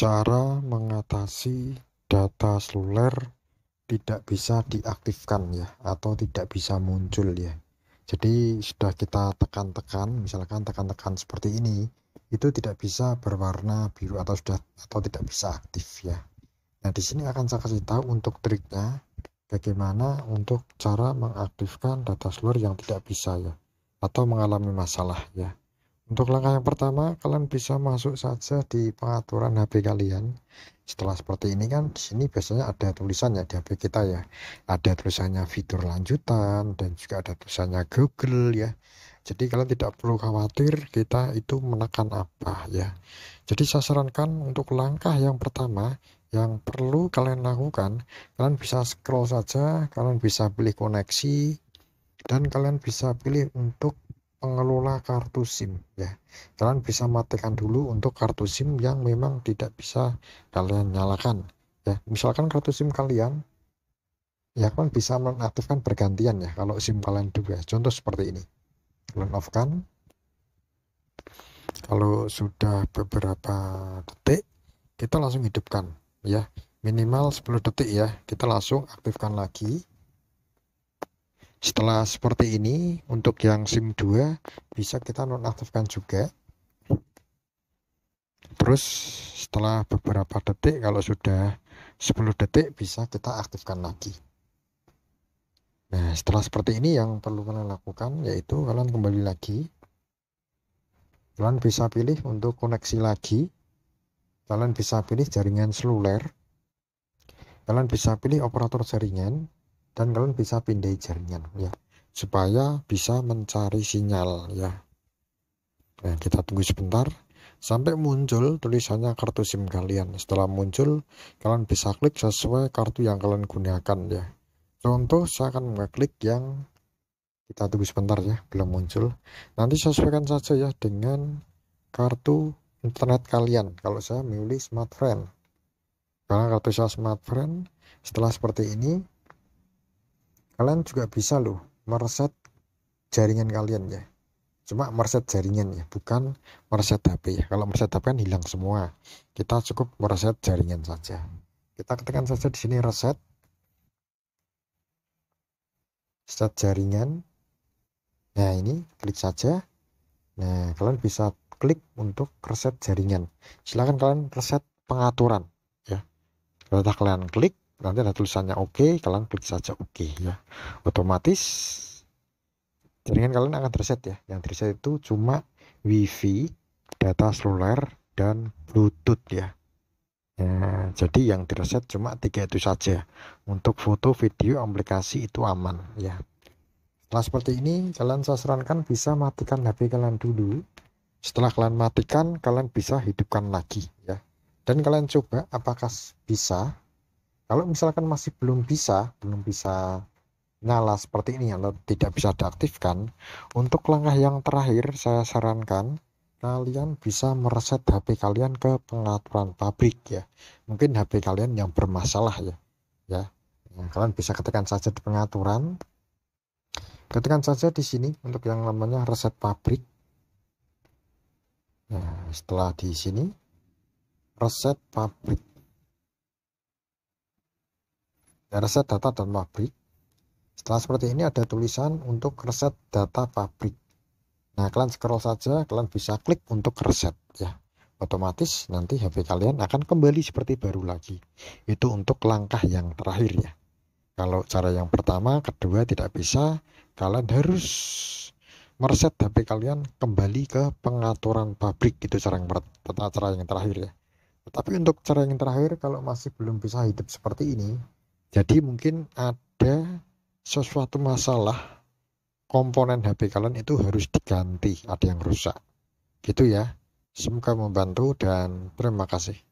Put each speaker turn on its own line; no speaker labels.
Cara mengatasi data seluler tidak bisa diaktifkan ya atau tidak bisa muncul ya. Jadi sudah kita tekan-tekan, misalkan tekan-tekan seperti ini, itu tidak bisa berwarna biru atau sudah atau tidak bisa aktif ya. Nah, di sini akan saya kasih tahu untuk triknya bagaimana untuk cara mengaktifkan data seluler yang tidak bisa ya atau mengalami masalah ya. Untuk langkah yang pertama, kalian bisa masuk saja di pengaturan HP kalian. Setelah seperti ini kan, di sini biasanya ada tulisannya di HP kita ya. Ada tulisannya fitur lanjutan dan juga ada tulisannya Google ya. Jadi kalian tidak perlu khawatir kita itu menekan apa ya. Jadi saya sarankan untuk langkah yang pertama yang perlu kalian lakukan, kalian bisa scroll saja, kalian bisa pilih koneksi dan kalian bisa pilih untuk pengelola kartu SIM ya. Kalian bisa matikan dulu untuk kartu SIM yang memang tidak bisa kalian nyalakan ya. Misalkan kartu SIM kalian ya kalian bisa mengaktifkan bergantian ya kalau SIM kalian juga Contoh seperti ini. Kalian off kan. Kalau sudah beberapa detik kita langsung hidupkan ya. Minimal 10 detik ya. Kita langsung aktifkan lagi setelah seperti ini untuk yang SIM 2 bisa kita nonaktifkan juga terus setelah beberapa detik kalau sudah 10 detik bisa kita aktifkan lagi nah setelah seperti ini yang perlu kalian lakukan yaitu kalian kembali lagi kalian bisa pilih untuk koneksi lagi kalian bisa pilih jaringan seluler kalian bisa pilih operator jaringan dan kalian bisa pindai jaringan ya supaya bisa mencari sinyal ya nah kita tunggu sebentar sampai muncul tulisannya kartu SIM kalian setelah muncul kalian bisa klik sesuai kartu yang kalian gunakan ya contoh saya akan mengklik yang kita tunggu sebentar ya belum muncul nanti sesuaikan saja ya dengan kartu internet kalian kalau saya memilih smartfren karena kartu saya smartfren setelah seperti ini kalian juga bisa loh mereset jaringan kalian ya cuma mereset jaringan ya bukan mereset HP ya kalau mereset HP kan hilang semua kita cukup mereset jaringan saja kita ketikkan saja di sini reset set jaringan nah ini klik saja nah kalian bisa klik untuk reset jaringan silahkan kalian reset pengaturan ya setelah kalian klik nanti ada tulisannya oke okay, kalian klik saja oke okay, ya otomatis jaringan kalian akan terset ya yang terset itu cuma wifi data seluler dan bluetooth ya Ya, jadi yang direset cuma tiga itu saja. Untuk foto, video, aplikasi itu aman ya. Setelah seperti ini, kalian saya sarankan bisa matikan HP kalian dulu. Setelah kalian matikan, kalian bisa hidupkan lagi ya. Dan kalian coba apakah bisa kalau misalkan masih belum bisa belum bisa nyala seperti ini atau tidak bisa diaktifkan untuk langkah yang terakhir saya sarankan kalian bisa mereset HP kalian ke pengaturan pabrik ya mungkin HP kalian yang bermasalah ya ya yang kalian bisa ketikkan saja di pengaturan ketikkan saja di sini untuk yang namanya reset pabrik nah setelah di sini reset pabrik reset data dan pabrik. Setelah seperti ini ada tulisan untuk reset data pabrik. Nah, kalian scroll saja, kalian bisa klik untuk reset ya. Otomatis nanti HP kalian akan kembali seperti baru lagi. Itu untuk langkah yang terakhir ya. Kalau cara yang pertama, kedua tidak bisa, kalian harus mereset HP kalian kembali ke pengaturan pabrik itu cara yang cara yang terakhir ya. Tetapi untuk cara yang terakhir kalau masih belum bisa hidup seperti ini, jadi mungkin ada sesuatu masalah komponen HP kalian itu harus diganti, ada yang rusak. Gitu ya. Semoga membantu dan terima kasih.